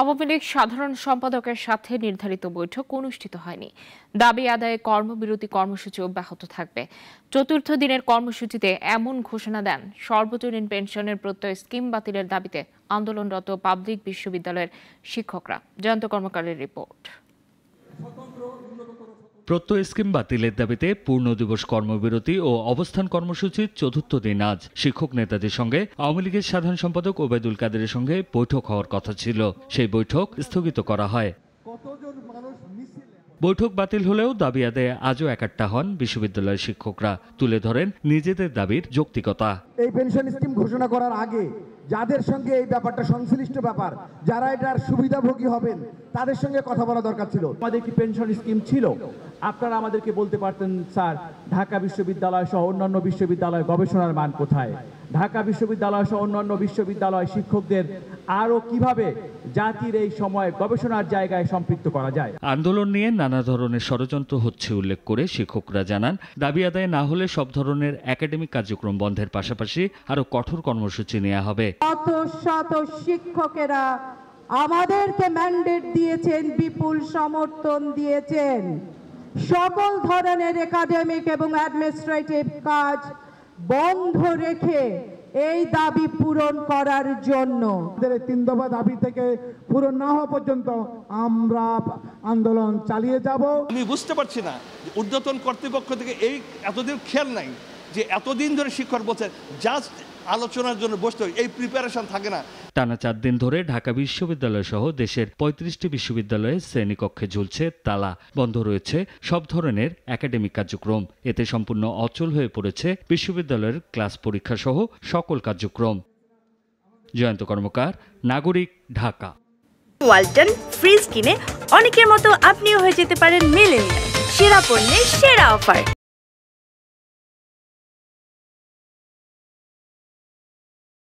আওয়ামী লীগ সাধারণ সম্পাদকের সাথে নির্ধারিত বৈঠক অনুষ্ঠিত হয়নি দাবি আদায়ে কর্মবিরতি কর্মসূচি অব্যাহত থাকবে চতুর্থ দিনের কর্মসূচিতে এমন ঘোষণা দেন সর্বজনীন পেনশনের প্রত্যয় স্কিম বাতিলের দাবিতে আন্দোলনরত পাবলিক বিশ্ববিদ্যালয়ের শিক্ষকরা জয়ন্ত কর্মকারের রিপোর্ট প্রত্যয় স্কিম বাতিলের দাবিতে পূর্ণ দিবস কর্মবিরতি ও অবস্থান কর্মসূচির চতুর্থ দিন আজ শিক্ষক নেতাদের সঙ্গে আওয়ামী লীগের সাধারণ সম্পাদক ওবায়দুল কাদের সঙ্গে বৈঠক হওয়ার কথা ছিল সেই বৈঠক স্থগিত করা হয় বৈঠক বাতিল হলেও দাবি আদায়ে আজও একাট্টা হন বিশ্ববিদ্যালয়ের শিক্ষকরা তুলে ধরেন নিজেদের দাবির যৌক্তিকতা এই পেনশন স্কিম ঘোষণা করার আগে যাদের সঙ্গে এই ব্যাপারটা সংশ্লিষ্ট ব্যাপার যারা এটার সুবিধাভোগী হবেন তাদের সঙ্গে কথা বলা দরকার ছিল আমাদের একটি পেনশন স্কিম ছিল আপনারা আমাদেরকে বলতে পারতেন স্যার ঢাকা বিশ্ববিদ্যালয় সহ অন্যান্য বিশ্ববিদ্যালয় গবেষণার মান কোথায় ঢাকা বিশ্ববিদ্যালয় সহ অন্যান্য বিশ্ববিদ্যালয় শিক্ষকদের আরও কিভাবে জাতির এই সময় গবেষণার জায়গায় সম্পৃক্ত করা যায় আন্দোলন নিয়ে নানা ধরনের ষড়যন্ত্র হচ্ছে উল্লেখ করে শিক্ষকরা জানান দাবি আদায় না হলে সব ধরনের একাডেমিক কার্যক্রম বন্ধের পাশাপাশি আরও কঠোর কর্মসূচি নেওয়া হবে শত শত শিক্ষকেরা আমাদেরকে ম্যান্ডেট দিয়েছেন বিপুল সমর্থন দিয়েছেন সকল ধরনের একাডেমিক এবং অ্যাডমিনিস্ট্রেটিভ কাজ বন্ধ রেখে এই দাবি পূরণ করার জন্য তিন দফা দাবি থেকে পূরণ না হওয়া পর্যন্ত আমরা আন্দোলন চালিয়ে যাব আমি বুঝতে পারছি না ঊর্ধ্বতন কর্তৃপক্ষ থেকে এই এতদিন খেয়াল নাই যে এতদিন ধরে শিক্ষক বলছেন জাস্ট আলোচনার জন্য বসতে এই প্রিপারেশন থাকে না টানা চার দিন ধরে ঢাকা বিশ্ববিদ্যালয় সহ দেশের পঁয়ত্রিশটি বিশ্ববিদ্যালয়ে শ্রেণীকক্ষে ঝুলছে তালা বন্ধ রয়েছে সব ধরনের একাডেমিক কার্যক্রম এতে সম্পূর্ণ অচল হয়ে পড়েছে বিশ্ববিদ্যালয়ের ক্লাস পরীক্ষা সহ সকল কার্যক্রম জয়ন্ত কর্মকার নাগরিক ঢাকা ওয়ালটন ফ্রিজ কিনে অনেকের মতো আপনিও হয়ে যেতে পারেন মেলেন সেরা পণ্যের সেরা অফার